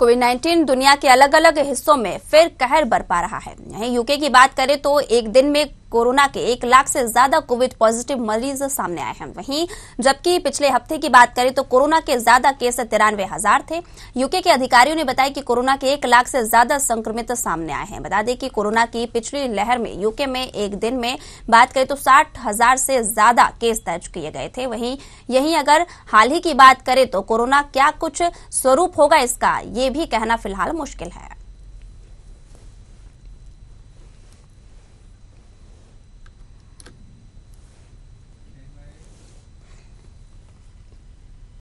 Covid 19 दुनिया के अलग अलग हिस्सों में फिर कहर बरपा रहा है यहीं यूके की बात करें तो एक दिन में कोरोना के एक लाख से ज्यादा कोविड पॉजिटिव मरीज सामने आए हैं वहीं जबकि पिछले हफ्ते की बात करें तो कोरोना के ज्यादा केस तिरानवे हजार थे यूके के अधिकारियों ने बताया कि कोरोना के एक लाख से ज्यादा संक्रमित सामने आए हैं बता दें कि कोरोना की पिछली लहर में यूके में एक दिन में बात करें तो साठ हजार से ज्यादा केस दर्ज किए गए थे वहीं यही अगर हाल ही की बात करें तो कोरोना क्या कुछ स्वरूप होगा इसका ये भी कहना फिलहाल मुश्किल है